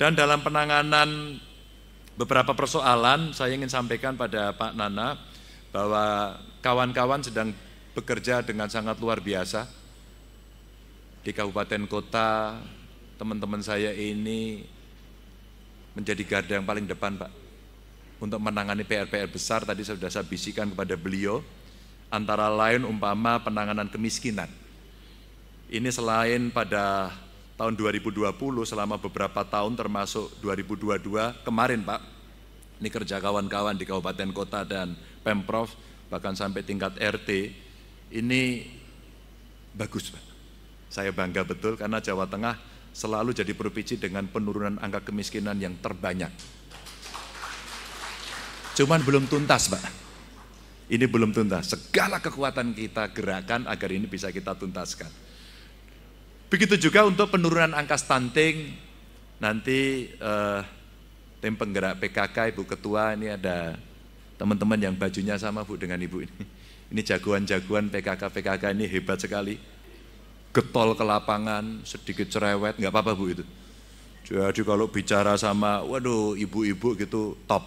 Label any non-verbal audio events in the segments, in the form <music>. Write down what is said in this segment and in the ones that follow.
Dan dalam penanganan beberapa persoalan, saya ingin sampaikan pada Pak Nana bahwa kawan-kawan sedang bekerja dengan sangat luar biasa di kabupaten kota. Teman-teman saya ini menjadi garda yang paling depan, Pak, untuk menangani PR-PR besar. Tadi sudah saya bisikan kepada beliau, antara lain umpama penanganan kemiskinan. Ini selain pada tahun 2020 selama beberapa tahun termasuk 2022 kemarin Pak ini kerja kawan-kawan di kabupaten kota dan Pemprov bahkan sampai tingkat RT ini bagus Pak saya bangga betul karena Jawa Tengah selalu jadi provinsi dengan penurunan angka kemiskinan yang terbanyak cuman belum tuntas Pak ini belum tuntas segala kekuatan kita gerakan agar ini bisa kita tuntaskan Begitu juga untuk penurunan angka stunting, nanti eh, tim penggerak PKK, Ibu Ketua, ini ada teman-teman yang bajunya sama Bu dengan Ibu ini. <laughs> Ini jagoan-jagoan PKK-PKK ini hebat sekali. Getol ke lapangan, sedikit cerewet, nggak apa-apa Bu itu. Jadi kalau bicara sama, waduh ibu-ibu gitu top.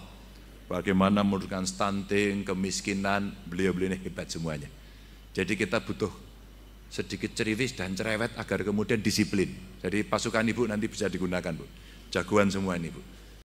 Bagaimana menurunkan stunting, kemiskinan, beliau-beliau ini hebat semuanya. Jadi kita butuh sedikit ceriwis dan cerewet agar kemudian disiplin. Jadi pasukan ibu nanti bisa digunakan bu, jagoan semua ini bu.